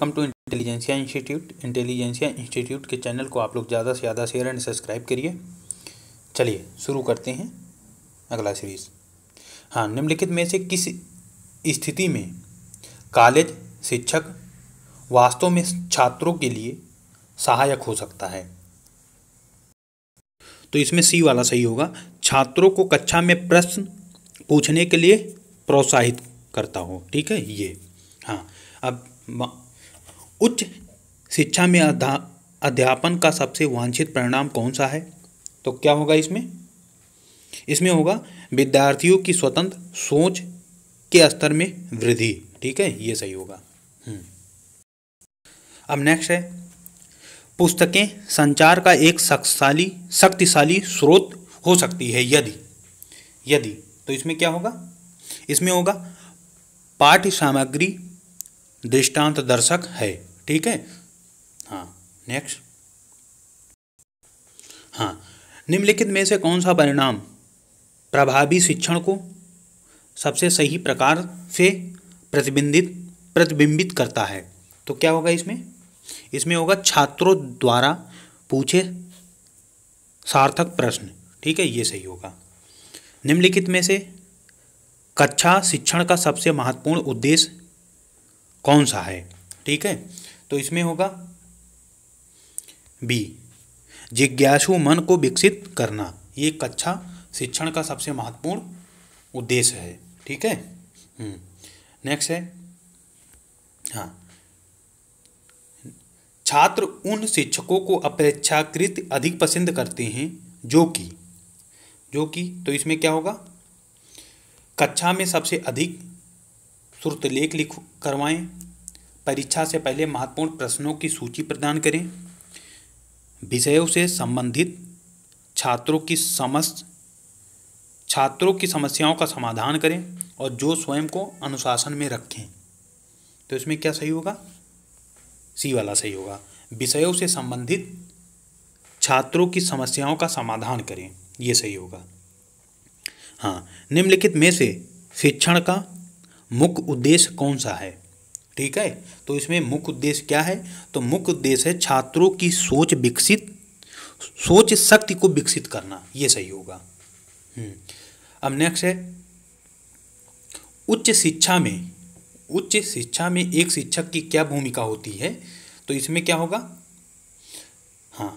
Come to intelligentsia institute intelligentsia institute के channel को आप लोग ज़्यादा से ज़्यादा शेयर एंड सब्सक्राइब करिए चलिए शुरू करते हैं अगला सीरीज हाँ निम्नलिखित में से किस स्थिति में कॉलेज शिक्षक वास्तव में छात्रों के लिए सहायक हो सकता है तो इसमें सी वाला सही होगा छात्रों को कक्षा में प्रश्न पूछने के लिए प्रोत्साहित करता हो ठीक है ये हाँ अब उच्च शिक्षा में अध्यापन का सबसे वांछित परिणाम कौन सा है तो क्या होगा इसमें इसमें होगा विद्यार्थियों की स्वतंत्र सोच के स्तर में वृद्धि ठीक है ये सही होगा हम्म। अब नेक्स्ट है पुस्तकें संचार का एक शक्तिशाली शक्तिशाली स्रोत हो सकती है यदि यदि तो इसमें क्या होगा इसमें होगा पाठ्य सामग्री दृष्टांत दर्शक है ठीक है हाँ नेक्स्ट हाँ निम्नलिखित में से कौन सा परिणाम प्रभावी शिक्षण को सबसे सही प्रकार से प्रतिबिंबित प्रतिबिंबित करता है तो क्या होगा इसमें इसमें होगा छात्रों द्वारा पूछे सार्थक प्रश्न ठीक है ये सही होगा निम्नलिखित में से कक्षा शिक्षण का सबसे महत्वपूर्ण उद्देश्य कौन सा है ठीक है तो इसमें होगा बी जिज्ञासु मन को विकसित करना ये कक्षा अच्छा शिक्षण का सबसे महत्वपूर्ण उद्देश्य है ठीक है नेक्स्ट हम्म। है हाँ छात्र उन शिक्षकों को अपेक्षाकृत अधिक पसंद करते हैं जो कि जो कि तो इसमें क्या होगा कक्षा में सबसे अधिक तुरंत लेख लिख करवाएं परीक्षा से पहले महत्वपूर्ण प्रश्नों की सूची प्रदान करें विषयों से संबंधित छात्रों की समस्त छात्रों की समस्याओं का समाधान करें और जो स्वयं को अनुशासन में रखें तो इसमें क्या सही होगा सी वाला सही होगा विषयों से संबंधित छात्रों की समस्याओं का समाधान करें यह सही होगा हाँ निम्नलिखित में से शिक्षण का मुख्य उद्देश्य कौन सा है ठीक है तो इसमें मुख्य उद्देश्य क्या है तो मुख्य उद्देश्य है छात्रों की सोच विकसित सोच शक्ति को विकसित करना ये सही होगा हम्म। अब नेक्स्ट है उच्च शिक्षा में उच्च शिक्षा में एक शिक्षक की क्या भूमिका होती है तो इसमें क्या होगा हाँ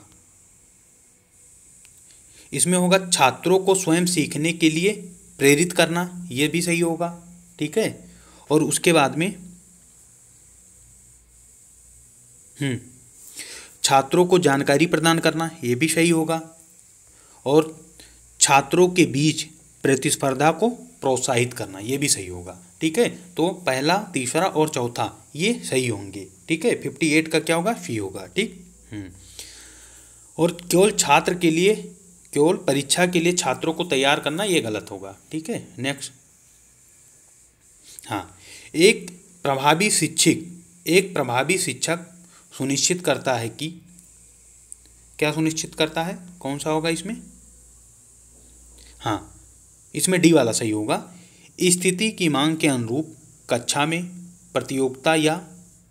इसमें होगा छात्रों को स्वयं सीखने के लिए प्रेरित करना ये भी सही होगा ठीक है और उसके बाद में हम्म, छात्रों को जानकारी प्रदान करना ये भी सही होगा और छात्रों के बीच प्रतिस्पर्धा को प्रोत्साहित करना ये भी सही होगा ठीक है तो पहला तीसरा और चौथा ये सही होंगे ठीक है फिफ्टी एट का क्या होगा फी होगा ठीक हम्म। और केवल छात्र के लिए केवल परीक्षा के लिए छात्रों को तैयार करना ये गलत होगा ठीक है नेक्स्ट हाँ एक प्रभावी शिक्षक एक प्रभावी शिक्षक सुनिश्चित करता है कि क्या सुनिश्चित करता है कौन सा होगा इसमें हाँ इसमें डी वाला सही होगा स्थिति की मांग के अनुरूप कक्षा में प्रतियोगिता या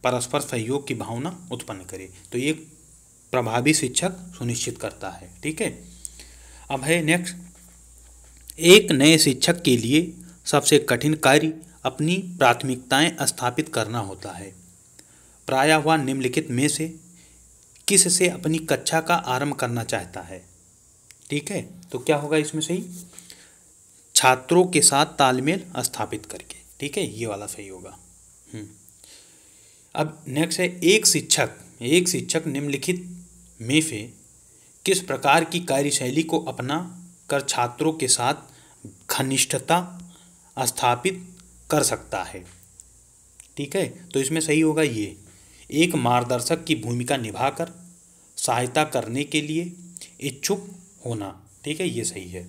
परस्पर सहयोग की भावना उत्पन्न करे तो ये प्रभावी शिक्षक सुनिश्चित करता है ठीक है अब है नेक्स्ट एक नए शिक्षक के लिए सबसे कठिन कार्य अपनी प्राथमिकताएं स्थापित करना होता है प्रायः वह निम्नलिखित में से किस से अपनी कक्षा का आरंभ करना चाहता है ठीक है तो क्या होगा इसमें सही छात्रों के साथ तालमेल स्थापित करके ठीक है ये वाला सही होगा हम्म। अब नेक्स्ट है एक शिक्षक एक शिक्षक निम्नलिखित में से किस प्रकार की कार्यशैली को अपना कर छात्रों के साथ घनिष्ठता स्थापित कर सकता है ठीक है तो इसमें सही होगा ये एक मार्गदर्शक की भूमिका निभाकर सहायता करने के लिए इच्छुक होना ठीक है ये सही है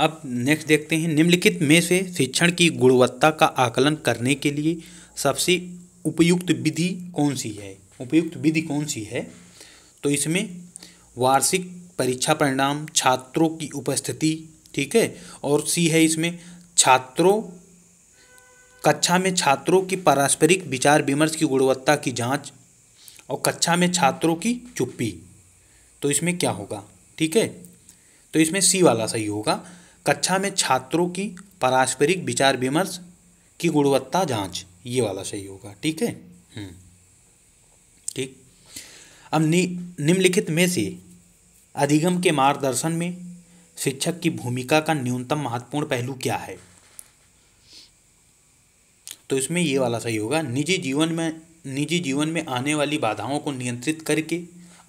अब नेक्स्ट देखते हैं निम्नलिखित में से शिक्षण की गुणवत्ता का आकलन करने के लिए सबसे उपयुक्त विधि कौन सी है उपयुक्त विधि कौन सी है तो इसमें वार्षिक परीक्षा परिणाम छात्रों की उपस्थिति ठीक है और सी है इसमें छात्रों कक्षा में छात्रों की पारस्परिक विचार विमर्श की गुणवत्ता की जांच और कक्षा में छात्रों की चुप्पी तो इसमें क्या होगा ठीक है तो इसमें सी वाला सही होगा कक्षा में छात्रों की पारस्परिक विचार विमर्श की गुणवत्ता जांच ये वाला सही होगा ठीक है हम्म। ठीक अब नि, निम्नलिखित में से अधिगम के मार्गदर्शन में शिक्षक की भूमिका का न्यूनतम महत्वपूर्ण पहलू क्या है तो इसमें ये वाला सही होगा निजी जीवन में निजी जीवन में आने वाली बाधाओं को नियंत्रित करके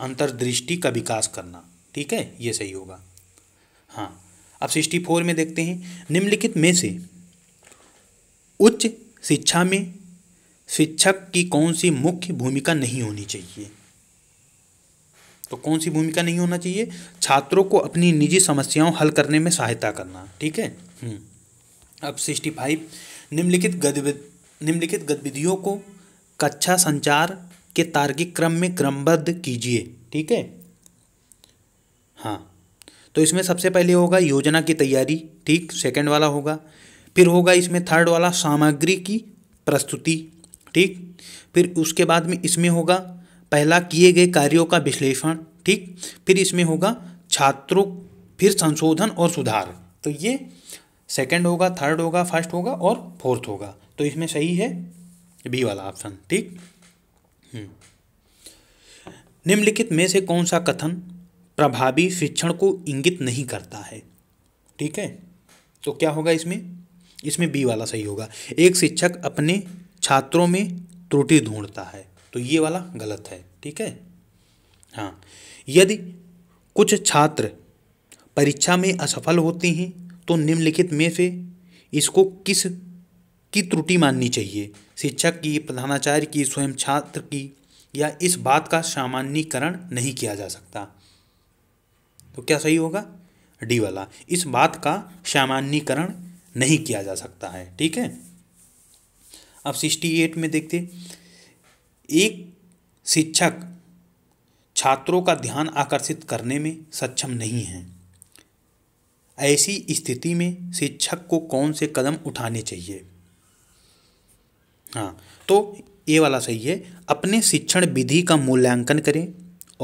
अंतर्दृष्टि का विकास करना ठीक है ये सही होगा हाँ अब सिक्सटी फोर में देखते हैं निम्नलिखित में से उच्च शिक्षा में शिक्षक की कौन सी मुख्य भूमिका नहीं होनी चाहिए तो कौन सी भूमिका नहीं होना चाहिए छात्रों को अपनी निजी समस्याओं हल करने में सहायता करना ठीक है हम्म, अब सिक्सटी फाइव निम्नलिखित गतिविधि निम्नलिखित गतिविधियों को कक्षा संचार के तार्किक क्रम में क्रमबद्ध कीजिए ठीक है हाँ तो इसमें सबसे पहले होगा योजना की तैयारी ठीक सेकंड वाला होगा फिर होगा इसमें थर्ड वाला सामग्री की प्रस्तुति ठीक फिर उसके बाद में इसमें होगा पहला किए गए कार्यों का विश्लेषण ठीक फिर इसमें होगा छात्रों फिर संशोधन और सुधार तो ये सेकंड होगा थर्ड होगा फर्स्ट होगा और फोर्थ होगा तो इसमें सही है बी वाला ऑप्शन ठीक हम्म। निम्नलिखित में से कौन सा कथन प्रभावी शिक्षण को इंगित नहीं करता है ठीक है तो क्या होगा इसमें इसमें बी वाला सही होगा एक शिक्षक अपने छात्रों में त्रुटि ढूंढता है तो ये वाला गलत है ठीक है हाँ यदि कुछ छात्र परीक्षा में असफल होते हैं तो निम्नलिखित में से इसको किस की त्रुटि माननी चाहिए शिक्षक की प्रधानाचार्य की स्वयं छात्र की या इस बात का सामान्यकरण नहीं किया जा सकता तो क्या सही होगा डी वाला इस बात का सामान्यकरण नहीं किया जा सकता है ठीक है अब सिक्सटी एट में देखते एक शिक्षक छात्रों का ध्यान आकर्षित करने में सक्षम नहीं है ऐसी स्थिति में शिक्षक को कौन से कदम उठाने चाहिए हाँ तो ये वाला सही है अपने शिक्षण विधि का मूल्यांकन करें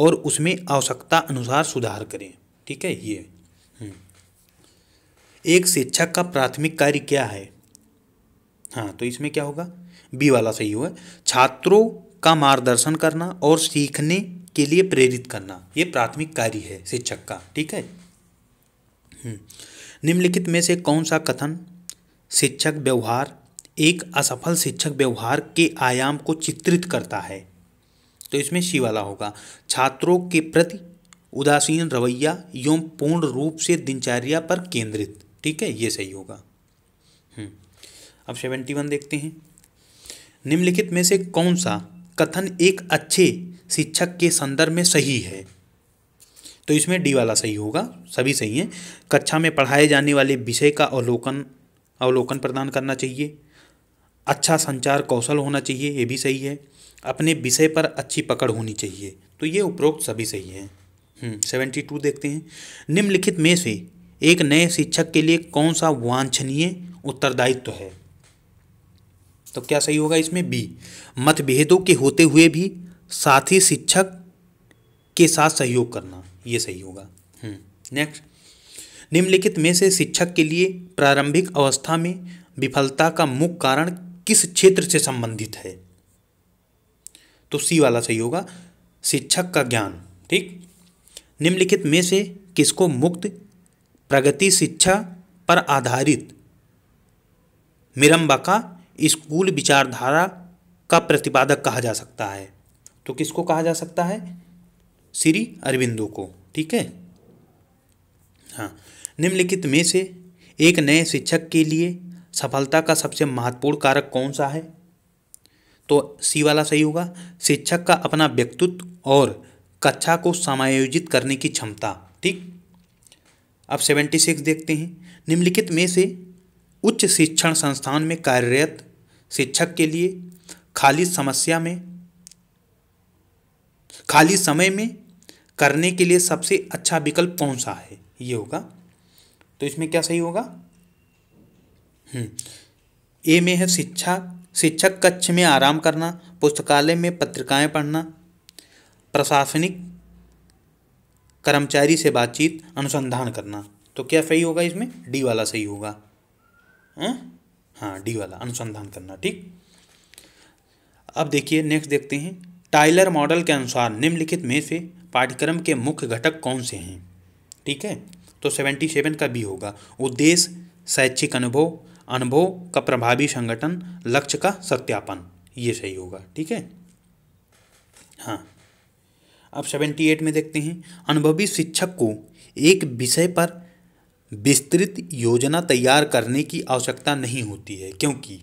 और उसमें आवश्यकता अनुसार सुधार करें ठीक है ये हम्म। एक शिक्षक का प्राथमिक कार्य क्या है हाँ तो इसमें क्या होगा बी वाला सही हुआ छात्रों का मार्गदर्शन करना और सीखने के लिए प्रेरित करना ये प्राथमिक कार्य है शिक्षक का ठीक है हम्म। निम्नलिखित में से कौन सा कथन शिक्षक व्यवहार एक असफल शिक्षक व्यवहार के आयाम को चित्रित करता है तो इसमें सी वाला होगा छात्रों के प्रति उदासीन रवैया एवं पूर्ण रूप से दिनचर्या पर केंद्रित ठीक है ये सही होगा हम्म, अब सेवेंटी वन देखते हैं निम्नलिखित में से कौन सा कथन एक अच्छे शिक्षक के संदर्भ में सही है तो इसमें डी वाला सही होगा सभी सही हैं कक्षा में पढ़ाए जाने वाले विषय का अवलोकन अवलोकन प्रदान करना चाहिए अच्छा संचार कौशल होना चाहिए ये भी सही है अपने विषय पर अच्छी पकड़ होनी चाहिए तो ये उपरोक्त सभी सही हैं हम्म, सेवेंटी टू देखते हैं निम्नलिखित में से एक नए शिक्षक के लिए कौन सा वांछनीय उत्तरदायित्व तो है तो क्या सही होगा इसमें बी मतभेदों के होते हुए भी साथी शिक्षक के साथ सहयोग करना ये सही होगा नेक्स्ट हम्म, निम्नलिखित में से शिक्षक के लिए प्रारंभिक अवस्था में विफलता का मुख्य कारण किस क्षेत्र से संबंधित है तो सी वाला सही होगा शिक्षक का ज्ञान ठीक निम्नलिखित में से किसको मुक्त प्रगति शिक्षा पर आधारित मिरम्बा का स्कूल विचारधारा का प्रतिपादक कहा जा सकता है तो किसको कहा जा सकता है श्री अरविंदो को ठीक है हाँ निम्नलिखित में से एक नए शिक्षक के लिए सफलता का सबसे महत्वपूर्ण कारक कौन सा है तो सी वाला सही होगा शिक्षक का अपना व्यक्तित्व और कक्षा को समायोजित करने की क्षमता ठीक अब सेवेंटी सिक्स देखते हैं निम्नलिखित में से उच्च शिक्षण संस्थान में कार्यरत शिक्षक के लिए खाली समस्या में खाली समय में करने के लिए सबसे अच्छा विकल्प कौन सा है ये होगा तो इसमें क्या सही होगा हम्म। ए में है शिक्षा शिक्षक कक्ष में आराम करना पुस्तकालय में पत्रिकाएं पढ़ना प्रशासनिक कर्मचारी से बातचीत अनुसंधान करना तो क्या सही होगा इसमें डी वाला सही होगा हैं हाँ? हाँ डी वाला अनुसंधान करना ठीक अब देखिए नेक्स्ट देखते हैं टाइलर मॉडल के अनुसार निम्नलिखित में से पाठ्यक्रम के मुख्य घटक कौन से हैं ठीक है तो सेवेंटी सेवन का भी होगा उद्देश्य शैक्षिक अनुभव अनुभव का प्रभावी संगठन लक्ष्य का सत्यापन ये सही होगा ठीक है हाँ अब सेवेंटी एट में देखते हैं अनुभवी शिक्षक को एक विषय पर विस्तृत योजना तैयार करने की आवश्यकता नहीं होती है क्योंकि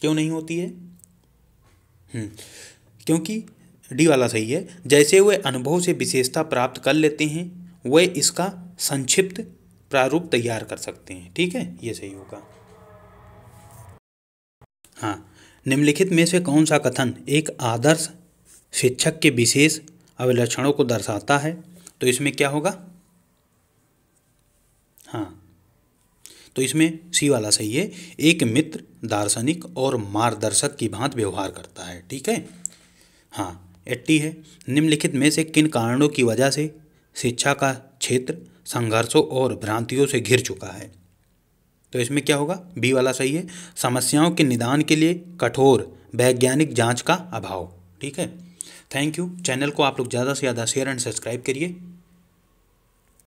क्यों नहीं होती है हम्म। क्योंकि डी वाला सही है जैसे वे अनुभव से विशेषता प्राप्त कर लेते हैं वे इसका संक्षिप्त प्रारूप तैयार कर सकते हैं ठीक है ये सही होगा हाँ निम्नलिखित में से कौन सा कथन एक आदर्श शिक्षक के विशेष अभिलक्षणों को दर्शाता है तो इसमें क्या होगा हाँ तो इसमें सी वाला सही है एक मित्र दार्शनिक और मार्गदर्शक की भांत व्यवहार करता है ठीक है हाँ एट्टी है निम्नलिखित में से किन कारणों की वजह से शिक्षा का क्षेत्र संघर्षों और भ्रांतियों से घिर चुका है तो इसमें क्या होगा बी वाला सही है समस्याओं के निदान के लिए कठोर वैज्ञानिक जांच का अभाव ठीक है थैंक यू चैनल को आप लोग ज़्यादा से ज़्यादा शेयर एंड सब्सक्राइब करिए